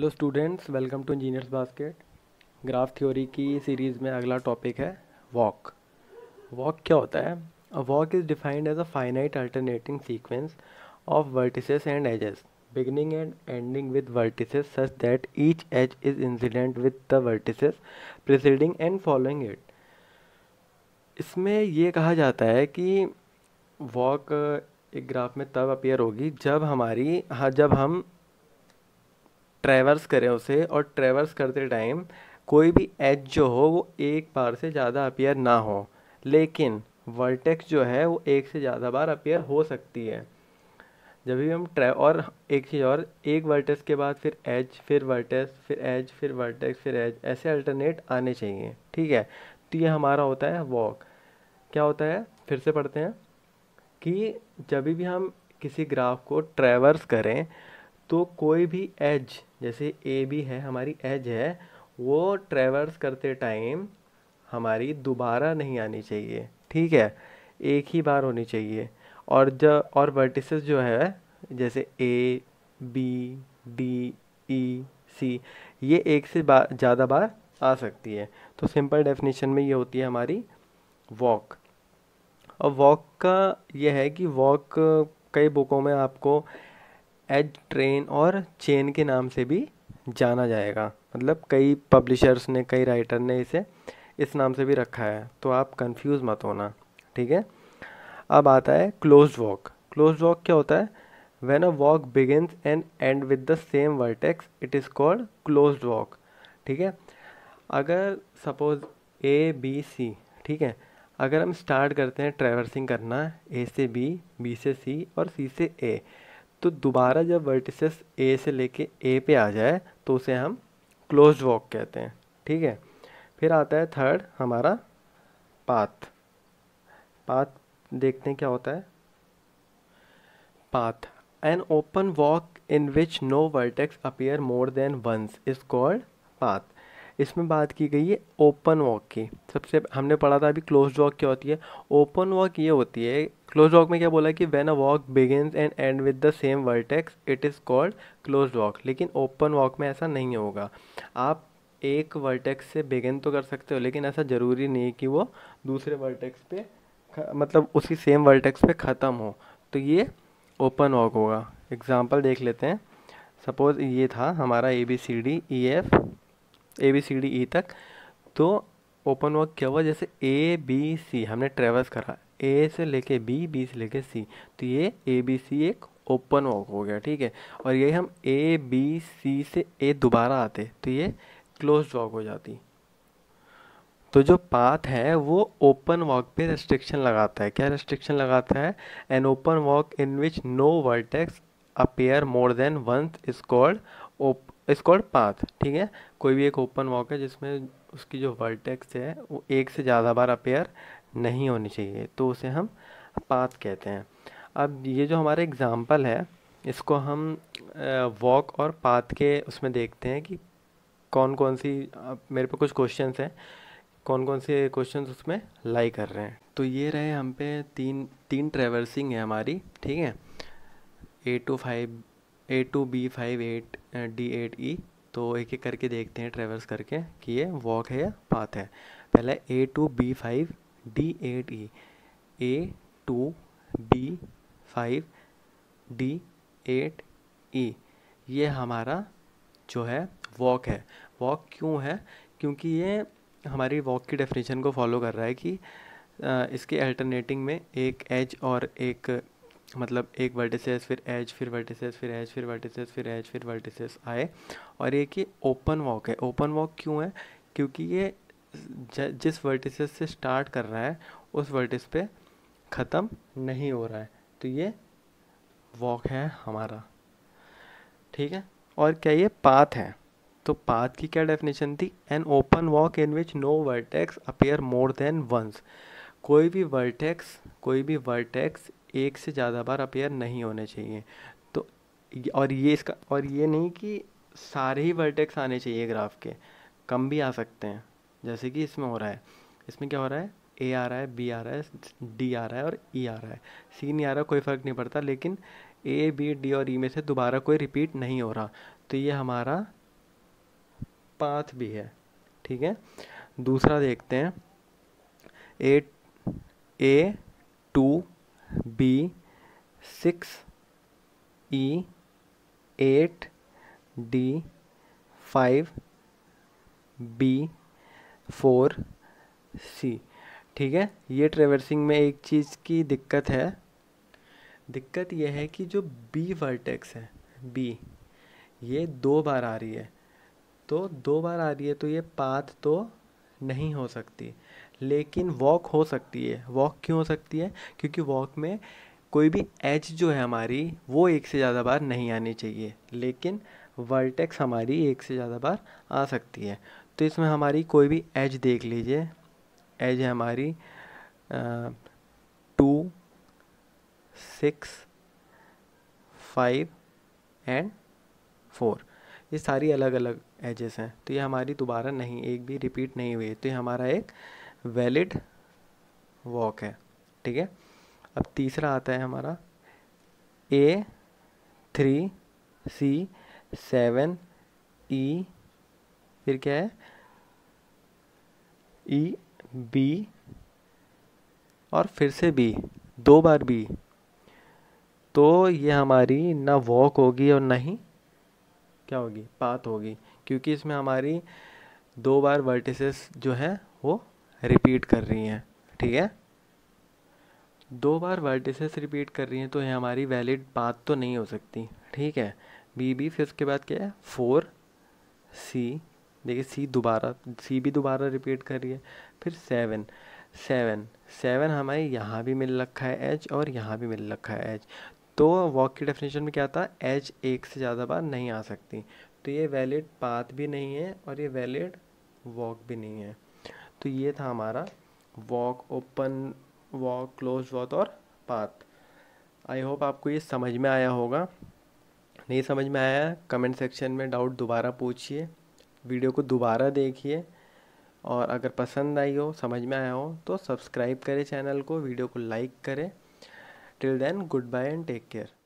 hello students welcome to Engineers Basket graph theory की series में अगला टॉपिक है वॉक वॉक क्या होता है a walk is defined as a finite alternating sequence of vertices and edges beginning and ending with vertices such that each edge is incident with the vertices preceding and following it इसमें ये कहा जाता है कि walk एक graph में तब appear होगी जब हमारी हाँ जब हम ट्रेवर्स करें उसे और ट्रेवर्स करते टाइम कोई भी एज जो हो वो एक बार से ज़्यादा अपेयर ना हो लेकिन वर्टेक्स जो है वो एक से ज़्यादा बार अपेयर हो सकती है जब भी हम ट्रे और एक चीज़ और एक वर्टेक्स के बाद फिर एज फिर वर्टेक्स फिर एज फिर वर्टेक्स फिर एज ऐसे अल्टरनेट आने चाहिए ठीक है तो ये हमारा होता है वॉक क्या होता है फिर से पढ़ते हैं कि जब भी हम किसी ग्राफ को ट्रेवर्स करें तो कोई भी एज जैसे ए बी है हमारी एज है वो ट्रेवर्स करते टाइम हमारी दोबारा नहीं आनी चाहिए ठीक है एक ही बार होनी चाहिए और ज और वर्टिसेस जो है जैसे ए बी डी ई सी ये एक से बा, ज़्यादा बार आ सकती है तो सिंपल डेफिनेशन में ये होती है हमारी वॉक और वॉक का यह है कि वॉक कई बुकों में आपको एज ट्रेन और चेन के नाम से भी जाना जाएगा मतलब कई पब्लिशर्स ने कई राइटर ने इसे इस नाम से भी रखा है तो आप कंफ्यूज मत होना ठीक है अब आता है क्लोज वॉक क्लोज वॉक क्या होता है when a walk begins and end with the same vertex it is called closed walk ठीक है अगर सपोज ए बी सी ठीक है अगर हम स्टार्ट करते हैं ट्रैवर्सिंग करना ए से बी बी से सी और सी से ए तो दोबारा जब वर्टिसेस ए से लेके ए पे आ जाए तो उसे हम क्लोज वॉक कहते हैं ठीक है फिर आता है थर्ड हमारा पाथ पाथ देखते हैं क्या होता है path an open walk in which no vertex appear more than once is called path इसमें बात की गई है ओपन वॉक की सबसे हमने पढ़ा था अभी क्लोज वॉक क्या होती है ओपन वॉक ये होती है क्लोज वॉक में क्या बोला कि when a walk begins and end with the same vertex it is called closed walk लेकिन ओपन वॉक में ऐसा नहीं होगा आप एक वर्टेक्स से बिगिन तो कर सकते हो लेकिन ऐसा ज़रूरी नहीं है कि वो दूसरे वर्टेक्स पे मतलब उसी सेम वर्टेक्स पे ख़त्म हो तो ये ओपन वॉक होगा एग्ज़ाम्पल देख लेते हैं सपोज़ ये था हमारा A B C D E F A B C D E तक तो ओपन वर्क क्या हुआ जैसे ए बी सी हमने ट्रेवल्स करा ए से लेके बी बी से लेके सी तो ये ए बी सी एक ओपन वर्क हो गया ठीक है और ये हम ए बी सी से ए दोबारा आते तो ये क्लोज वॉक हो जाती तो जो पाथ है वो ओपन वॉक पे रेस्ट्रिक्शन लगाता है क्या रेस्ट्रिक्शन लगाता है an open walk in which no vertex appear more than once is called open is called path ठीक है कोई भी एक ओपन वॉक है जिसमें उसकी जो वर्टेक्स है वो एक से ज़्यादा बार अपेयर नहीं होनी चाहिए तो उसे हम पाथ कहते हैं अब ये जो हमारा एग्ज़ाम्पल है इसको हम वॉक और पाथ के उसमें देखते हैं कि कौन कौन सी मेरे पे कुछ क्वेश्चंस हैं कौन कौन से क्वेश्चंस उसमें लाई कर रहे हैं तो ये रहे हम पे तीन तीन ट्रेवर्सिंग है हमारी ठीक है A two five A two B five eight D eight E तो एक एक करके देखते हैं ट्रेवल्स करके कि ये वॉक है या पाथ है पहले A two B five D eight E A two B five D eight E ये हमारा जो है वॉक है वॉक क्यों है क्योंकि ये हमारी वॉक की डेफिनेशन को फॉलो कर रहा है कि इसके अल्टरनेटिंग में एक एज और एक मतलब एक वर्टिसेस फिर एज फिर वर्टिसेस फिर एज फिर वर्टिसेस फिर एज फिर वर्टिसेस आए और एक ये ओपन वॉक है ओपन वॉक क्यों है क्योंकि ये जिस वर्टिसेस से स्टार्ट कर रहा है उस वर्टिस पे ख़त्म नहीं हो रहा है तो ये वॉक है हमारा ठीक है और क्या ये पाथ है तो पाथ की क्या डेफिनेशन थी an open walk in which no vertex appear more than once कोई भी वर्टेक्स कोई भी वर्टेक्स एक से ज़्यादा बार अपेयर नहीं होने चाहिए तो और ये इसका और ये नहीं कि सारे ही वर्टेक्स आने चाहिए ग्राफ के कम भी आ सकते हैं जैसे कि इसमें हो रहा है इसमें क्या हो रहा है ए आ रहा है बी आ रहा है डी आ रहा है और ई e आ रहा है सी नहीं आ रहा कोई फ़र्क नहीं पड़ता लेकिन ए बी डी और ई e में से दोबारा कोई रिपीट नहीं हो रहा तो ये हमारा पाथ भी है ठीक है दूसरा देखते हैं A A two B six E eight D five B four C ठीक है ये ट्रेवर्सिंग में एक चीज़ की दिक्कत है दिक्कत यह है कि जो बी वर्टेक्स है बी ये दो बार आ रही है तो दो बार आ रही है तो ये पाथ तो नहीं हो सकती लेकिन वॉक हो सकती है वॉक क्यों हो सकती है क्योंकि वॉक में कोई भी एज जो है हमारी वो एक से ज़्यादा बार नहीं आनी चाहिए लेकिन वर्टेक्स हमारी एक से ज़्यादा बार आ सकती है तो इसमें हमारी कोई भी एज देख लीजिए एज है हमारी two six five and four ये सारी अलग अलग एजेस हैं तो ये हमारी दोबारा नहीं एक भी रिपीट नहीं हुई तो ये हमारा एक वैलिड वॉक है ठीक है अब तीसरा आता है हमारा ए थ्री सी सेवन ई फिर क्या है ई e, बी और फिर से बी दो बार बी तो ये हमारी ना वॉक होगी और ना ही क्या होगी पात होगी क्योंकि इसमें हमारी दो बार वर्टिसेस जो है वो रिपीट कर रही हैं ठीक है दो बार वर्टिसेस रिपीट कर रही हैं तो ये हमारी वैलिड बात तो नहीं हो सकती ठीक है बी बी फिर उसके बाद क्या है फोर सी देखिए सी दोबारा सी भी दोबारा रिपीट कर रही है फिर सेवन सेवन सेवन हमारे यहाँ भी मिल रखा है एच और यहाँ भी मिल रखा है एच तो वॉक की डेफिनेशन में क्या था एच एक से ज़्यादा बार नहीं आ सकती तो ये वैलिड पाथ भी नहीं है और ये वैलिड वॉक भी नहीं है तो ये था हमारा walk open walk closed walk और पाथ आई होप आपको ये समझ में आया होगा नहीं समझ में आया कमेंट सेक्शन में डाउट दोबारा पूछिए वीडियो को दोबारा देखिए और अगर पसंद आई हो समझ में आया हो तो सब्सक्राइब करें चैनल को वीडियो को लाइक करें till then goodbye and take care